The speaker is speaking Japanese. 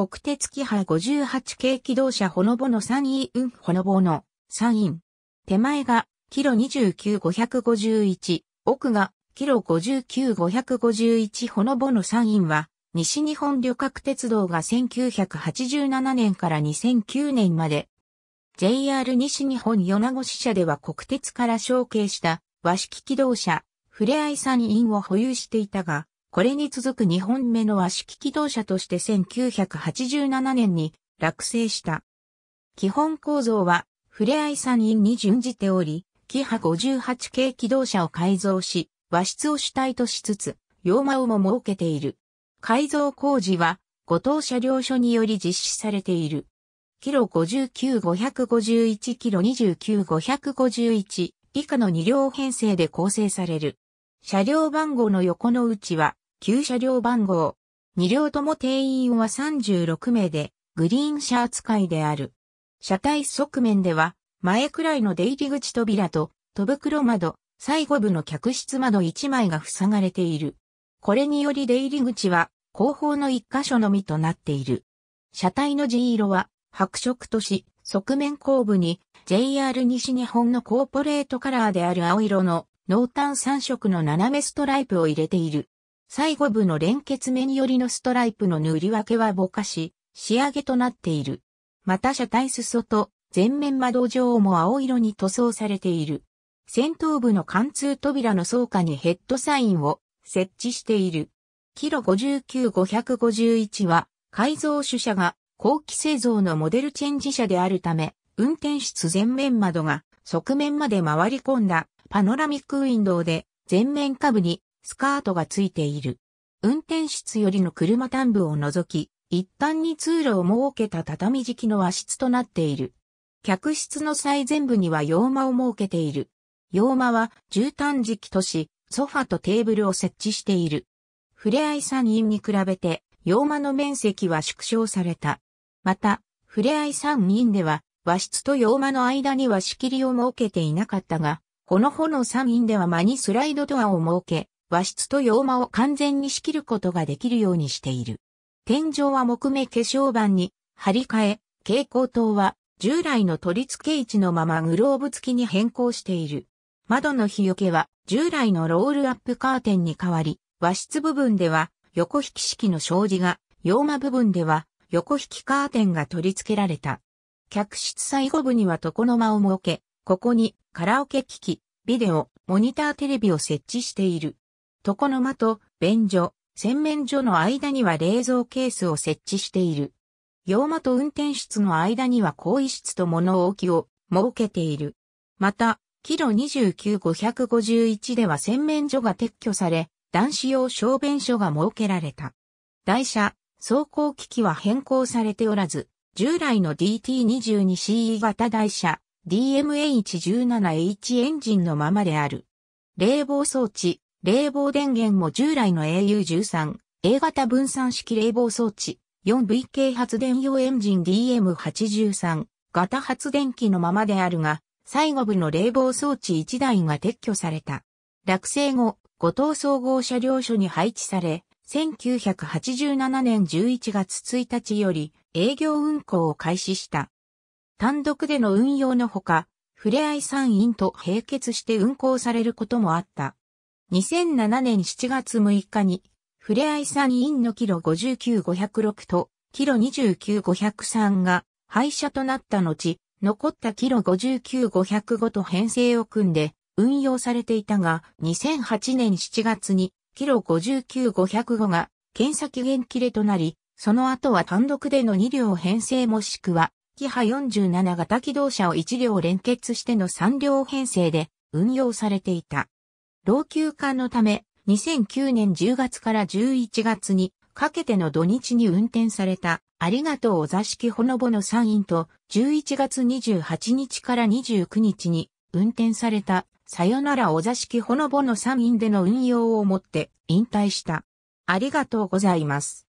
国鉄キハ58系機動車ほのぼの3陰運ほのぼの山陰。手前がキロ29551、奥がキロ59551ほのぼの山陰は、西日本旅客鉄道が1987年から2009年まで、JR 西日本米子支社では国鉄から承継した和式機動車、ふれあい山陰を保有していたが、これに続く2本目の和式機動車として1987年に落成した。基本構造は、ふれあい3人に準じており、キハ58系機動車を改造し、和室を主体としつつ、洋間をも設けている。改造工事は、五藤車両所により実施されている。キロ59551キロ29551以下の2両編成で構成される。車両番号の横の内は、旧車両番号。二両とも定員は36名で、グリーン車扱いである。車体側面では、前くらいの出入り口扉と、戸袋窓、最後部の客室窓1枚が塞がれている。これにより出入り口は、後方の1箇所のみとなっている。車体の地色は、白色とし、側面後部に JR 西日本のコーポレートカラーである青色の濃淡3色の斜めストライプを入れている。最後部の連結面寄りのストライプの塗り分けはぼかし、仕上げとなっている。また車体裾と前面窓上も青色に塗装されている。先頭部の貫通扉の倉下にヘッドサインを設置している。キロ59551は改造主車が後期製造のモデルチェンジ車であるため、運転室前面窓が側面まで回り込んだパノラミックウィンドウで前面下部にスカートがついている。運転室よりの車端部を除き、一端に通路を設けた畳敷きの和室となっている。客室の最前部には洋間を設けている。洋間は絨毯敷きとし、ソファとテーブルを設置している。ふれあい山陰に比べて、洋間の面積は縮小された。また、ふれあい山陰では、和室と洋間の間には仕切りを設けていなかったが、このほの山陰では間にスライドドアを設け、和室と洋間を完全に仕切ることができるようにしている。天井は木目化粧板に張り替え、蛍光灯は従来の取り付け位置のままグローブ付きに変更している。窓の日よけは従来のロールアップカーテンに変わり、和室部分では横引き式の障子が、洋間部分では横引きカーテンが取り付けられた。客室最後部には床の間を設け、ここにカラオケ機器、ビデオ、モニターテレビを設置している。床の間と便所、洗面所の間には冷蔵ケースを設置している。洋間と運転室の間には更衣室と物置を設けている。また、キロ29551では洗面所が撤去され、男子用小便所が設けられた。台車、走行機器は変更されておらず、従来の DT22CE 型台車、DMH17H エンジンのままである。冷房装置、冷房電源も従来の AU13、A 型分散式冷房装置、4VK 発電用エンジン DM83 型発電機のままであるが、最後部の冷房装置1台が撤去された。落成後、五島総合車両所に配置され、1987年11月1日より営業運行を開始した。単独での運用のほか、触れ合い産院と並結して運行されることもあった。2007年7月6日に、ふれあいインのキロ59506と、キロ29503が廃車となった後、残ったキロ59505と編成を組んで運用されていたが、2008年7月にキロ59505が検査期限切れとなり、その後は単独での2両編成もしくは、キハ47型機動車を1両連結しての3両編成で運用されていた。老朽化のため、2009年10月から11月にかけての土日に運転された、ありがとうお座敷ほのぼの山陰と、11月28日から29日に運転された、さよならお座敷ほのぼの山陰での運用をもって引退した。ありがとうございます。